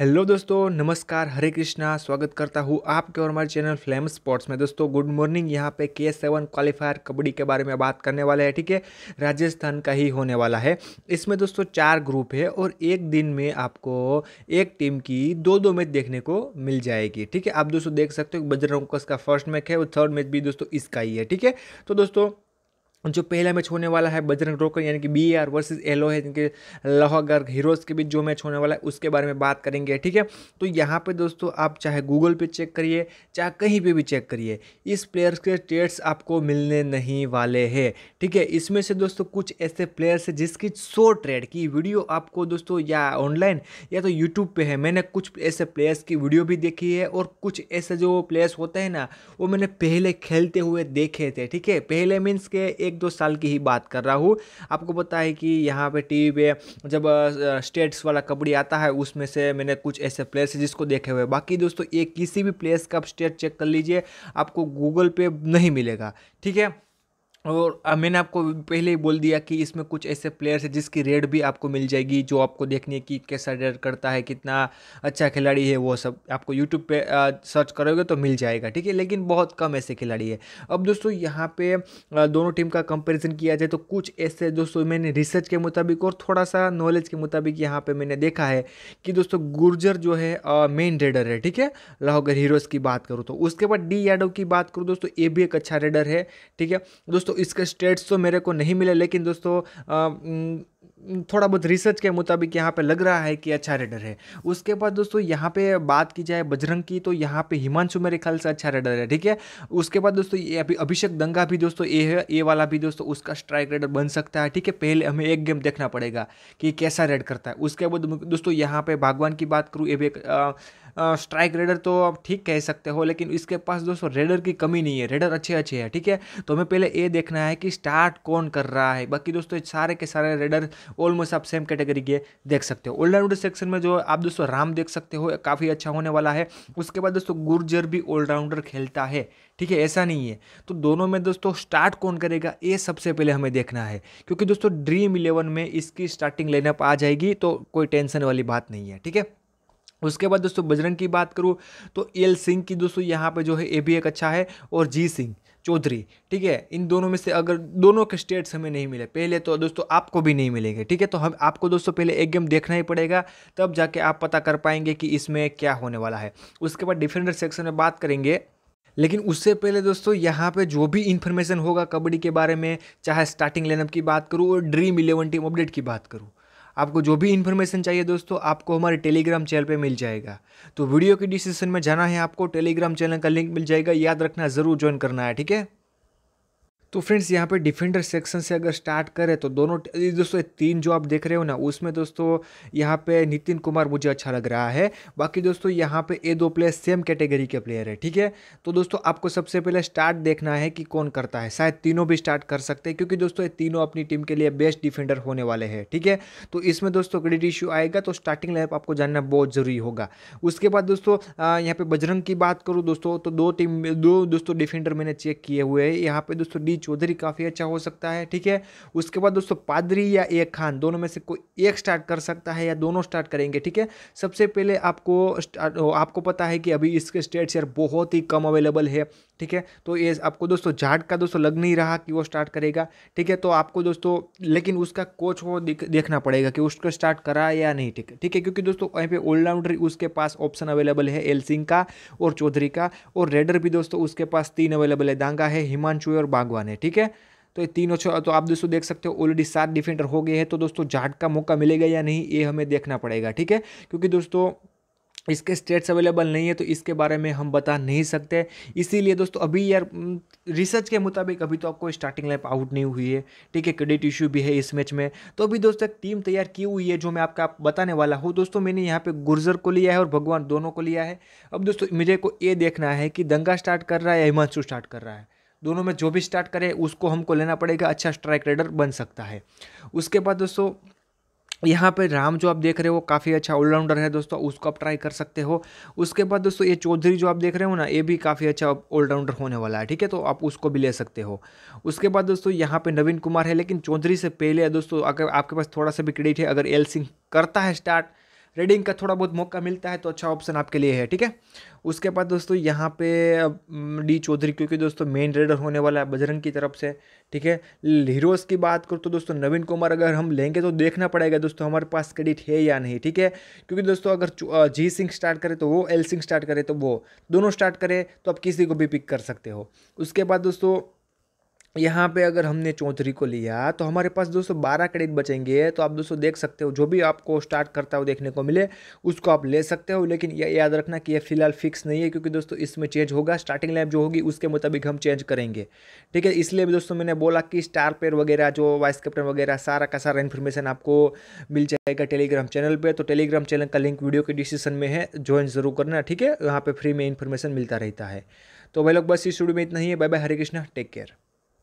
hello दोस्तों नमस्कार हरे कृष्णा स्वागत करता हूँ आपके और हमारे चैनल फ्लेम स्पोर्ट्स में दोस्तों गुड मॉर्निंग यहाँ पे के सेवन क्वालिफायर कबड्डी के बारे में बात करने वाले हैं ठीक है राजस्थान का ही होने वाला है इसमें दोस्तों चार ग्रुप है और एक दिन में आपको एक टीम की दो दो मैच देखने को मिल जाएगी ठीक है आप दोस्तों देख सकते हो बजरंग का फर्स्ट मैच है और थर्ड मैच भी दोस्तों इसका ही है ठीक है तो दोस्तों जो पहला मैच होने वाला है बजरंग रोकर यानी कि बी आर वर्सेज एलो है जिनके लोहागर हीरोज़ के बीच जो मैच होने वाला है उसके बारे में बात करेंगे ठीक है तो यहाँ पे दोस्तों आप चाहे गूगल पे चेक करिए चाहे कहीं पे भी चेक करिए इस प्लेयर्स के टेट्स आपको मिलने नहीं वाले हैं ठीक है इसमें से दोस्तों कुछ ऐसे प्लेयर्स है जिसकी सो ट्रेड की वीडियो आपको दोस्तों या ऑनलाइन या तो यूट्यूब पर है मैंने कुछ ऐसे प्लेयर्स की वीडियो भी देखी है और कुछ ऐसे जो प्लेयर्स होते हैं ना वो मैंने पहले खेलते हुए देखे थे ठीक है पहले मीन्स के एक दो साल की ही बात कर रहा हूँ आपको पता है कि यहाँ पे टीवी पे जब स्टेट्स वाला कबड्डी आता है उसमें से मैंने कुछ ऐसे प्लेस जिसको देखे हुए बाकी दोस्तों ये किसी भी प्लेस का आप स्टेट चेक कर लीजिए आपको गूगल पे नहीं मिलेगा ठीक है और मैंने आपको पहले ही बोल दिया कि इसमें कुछ ऐसे प्लेयर्स हैं जिसकी रेड भी आपको मिल जाएगी जो आपको देखनी है कि कैसा रेड करता है कितना अच्छा खिलाड़ी है वो सब आपको यूट्यूब पे सर्च करोगे तो मिल जाएगा ठीक है लेकिन बहुत कम ऐसे खिलाड़ी है अब दोस्तों यहाँ पे दोनों टीम का कंपेरिजन किया जाए तो कुछ ऐसे दोस्तों मैंने रिसर्च के मुताबिक और थोड़ा सा नॉलेज के मुताबिक यहाँ पर मैंने देखा है कि दोस्तों गुर्जर जो है मेन रेडर है ठीक है लाहौगर हीरोज़ की बात करूँ तो उसके बाद डी यादव की बात करूँ दोस्तों ये भी एक अच्छा रेडर है ठीक है दोस्तों दोस्तों इसके स्टेट्स तो मेरे को नहीं मिले लेकिन दोस्तों थोड़ा बहुत रिसर्च के मुताबिक यहाँ पे लग रहा है कि अच्छा रेडर है उसके बाद दोस्तों यहाँ पे बात की जाए बजरंग की तो यहाँ पे हिमांशु मेरे ख्याल से अच्छा रेडर है ठीक है उसके बाद दोस्तों ये अभी अभिषेक दंगा भी दोस्तों ये है ये वाला भी दोस्तों उसका स्ट्राइक रेडर बन सकता है ठीक है पहले हमें एक गेम देखना पड़ेगा कि कैसा रेड करता है उसके बाद दोस्तों यहाँ पर भगवान की बात करूँ ये भी एक स्ट्राइक रेडर तो आप ठीक कह सकते हो लेकिन इसके पास दोस्तों रेडर की कमी नहीं है रेडर अच्छे अच्छे हैं ठीक है तो हमें पहले ये देखना है कि स्टार्ट कौन कर रहा है बाकी दोस्तों सारे के सारे रेडर ऑलमोस्ट आप सेम कैटेगरी के देख सकते हो ऑलराउंडर सेक्शन में जो आप दोस्तों राम देख सकते हो काफ़ी अच्छा होने वाला है उसके बाद दोस्तों गुर्जर भी ऑलराउंडर खेलता है ठीक है ऐसा नहीं है तो दोनों में दोस्तों स्टार्ट कौन करेगा ये सबसे पहले हमें देखना है क्योंकि दोस्तों ड्रीम इलेवन में इसकी स्टार्टिंग लाइनअप आ जाएगी तो कोई टेंशन वाली बात नहीं है ठीक है उसके बाद दोस्तों बजरंग की बात करूँ तो एल सिंह की दोस्तों यहाँ पे जो है ये भी एक अच्छा है और जी सिंह चौधरी ठीक है इन दोनों में से अगर दोनों के स्टेट्स हमें नहीं मिले पहले तो दोस्तों आपको भी नहीं मिलेंगे ठीक है तो हम आपको दोस्तों पहले एक गेम देखना ही पड़ेगा तब जाके आप पता कर पाएंगे कि इसमें क्या होने वाला है उसके बाद डिफेंडर सेक्शन में बात करेंगे लेकिन उससे पहले दोस्तों यहाँ पे जो भी इन्फॉर्मेशन होगा कबड्डी के बारे में चाहे स्टार्टिंग लेनअप की बात करूँ और ड्रीम इलेवन टीम अपडेट की बात करूँ आपको जो भी इन्फॉर्मेशन चाहिए दोस्तों आपको हमारे टेलीग्राम चैनल पे मिल जाएगा तो वीडियो के डिस्क्रिप्शन में जाना है आपको टेलीग्राम चैनल का लिंक मिल जाएगा याद रखना ज़रूर ज्वाइन करना है ठीक है तो फ्रेंड्स यहाँ पे डिफेंडर सेक्शन से अगर स्टार्ट करें तो दोनों दोस्तों तीन जो आप देख रहे हो ना उसमें दोस्तों यहाँ पे नितिन कुमार मुझे अच्छा लग रहा है बाकी दोस्तों यहाँ पे ये दो प्लेयर सेम कैटेगरी के प्लेयर है ठीक है तो दोस्तों आपको सबसे पहले स्टार्ट देखना है कि कौन करता है शायद तीनों भी स्टार्ट कर सकते हैं क्योंकि दोस्तों तीनों अपनी टीम के लिए बेस्ट डिफेंडर होने वाले हैं ठीक है तो इसमें दोस्तों क्रेडिट इश्यू आएगा तो स्टार्टिंग लाइफ आपको जानना बहुत ज़रूरी होगा उसके बाद दोस्तों यहाँ पे बजरंग की बात करूँ दोस्तों तो दो टीम दो दोस्तों डिफेंडर मैंने चेक किए हुए हैं यहाँ पे दोस्तों डी चौधरी काफ़ी अच्छा हो सकता है ठीक है उसके बाद दोस्तों पादरी या एक खान दोनों में से कोई एक स्टार्ट कर सकता है या दोनों स्टार्ट करेंगे ठीक है सबसे पहले आपको आपको पता है कि अभी इसके स्टेट शेयर बहुत ही कम अवेलेबल है ठीक है तो ये आपको दोस्तों झाट का दोस्तों लग नहीं रहा कि वो स्टार्ट करेगा ठीक है तो आपको दोस्तों लेकिन उसका कोच वो देखना पड़ेगा कि उसको स्टार्ट करा या नहीं ठीक है ठीक है क्योंकि दोस्तों वहीं पे ऑलराउंडर उसके पास ऑप्शन अवेलेबल है एल सिंह का और चौधरी का और रेडर भी दोस्तों उसके पास तीन अवेलेबल है दांगा है हिमांशु और बागवान है ठीक है तो ये तीनों तो आप दोस्तों देख सकते हो ऑलरेडी सात डिफेंडर हो गए हैं तो दोस्तों झाट का मौका मिलेगा या नहीं ये हमें देखना पड़ेगा ठीक है क्योंकि दोस्तों इसके स्टेट्स अवेलेबल नहीं है तो इसके बारे में हम बता नहीं सकते इसीलिए दोस्तों अभी यार रिसर्च के मुताबिक अभी तो आपको स्टार्टिंग लाइफ आउट नहीं हुई है ठीक है क्रेडिट इशू भी है इस मैच में तो अभी दोस्तों एक टीम तैयार की हुई है जो मैं आपका आप बताने वाला हूँ दोस्तों मैंने यहाँ पे गुर्जर को लिया है और भगवान दोनों को लिया है अब दोस्तों मुझे को ये देखना है कि दंगा स्टार्ट कर रहा है या हिमांशु स्टार्ट कर रहा है दोनों में जो भी स्टार्ट करे उसको हमको लेना पड़ेगा अच्छा स्ट्राइक रेडर बन सकता है उसके बाद दोस्तों यहाँ पे राम जो आप देख रहे हो काफ़ी अच्छा ऑलराउंडर है दोस्तों उसको आप ट्राई कर सकते हो उसके बाद दोस्तों ये चौधरी जो आप देख रहे हो ना ये भी काफ़ी अच्छा ऑलराउंडर होने वाला है ठीक है तो आप उसको भी ले सकते हो उसके बाद दोस्तों यहाँ पे नवीन कुमार है लेकिन चौधरी से पहले दोस्तों अगर आपके पास थोड़ा सा भी क्रेडिट है अगर एल सिंह करता है स्टार्ट रीडिंग का थोड़ा बहुत मौका मिलता है तो अच्छा ऑप्शन आपके लिए है ठीक है उसके बाद दोस्तों यहाँ पे डी चौधरी क्योंकि दोस्तों मेन रेडर होने वाला है बजरंग की तरफ से ठीक है हीरोज़ की बात करूँ तो दोस्तों नवीन कुमार अगर हम लेंगे तो देखना पड़ेगा दोस्तों हमारे पास क्रेडिट है या नहीं ठीक है क्योंकि दोस्तों अगर जी सिंह स्टार्ट करे तो वो एल सिंह स्टार्ट करे तो वो दोनों स्टार्ट करे तो आप किसी को भी पिक कर सकते हो उसके बाद दोस्तों यहाँ पे अगर हमने चौधरी को लिया तो हमारे पास दोस्तों बारह क्रेडिट बचेंगे तो आप दोस्तों देख सकते हो जो भी आपको स्टार्ट करता हो देखने को मिले उसको आप ले सकते हो लेकिन ये याद रखना कि ये फिलहाल फिक्स नहीं है क्योंकि दोस्तों इसमें चेंज होगा स्टार्टिंग लाइफ जो होगी उसके मुताबिक हम चेंज करेंगे ठीक है इसलिए भी दोस्तों मैंने बोला कि स्टार पेयर वगैरह जो वाइस कैप्टन वगैरह सारा का सारा इन्फॉर्मेशन आपको मिल जाएगा टेलीग्राम चैनल पर तो टेलीग्राम चैनल का लिंक वीडियो के डिस्क्रिप्शन में है ज्वाइन जरूर करना ठीक है वहाँ पर फ्री में इन्फॉर्मेशन मिलता रहता है तो भाई लोग बस इस वीडियो में इतना ही है bye bye Hare Krishna take care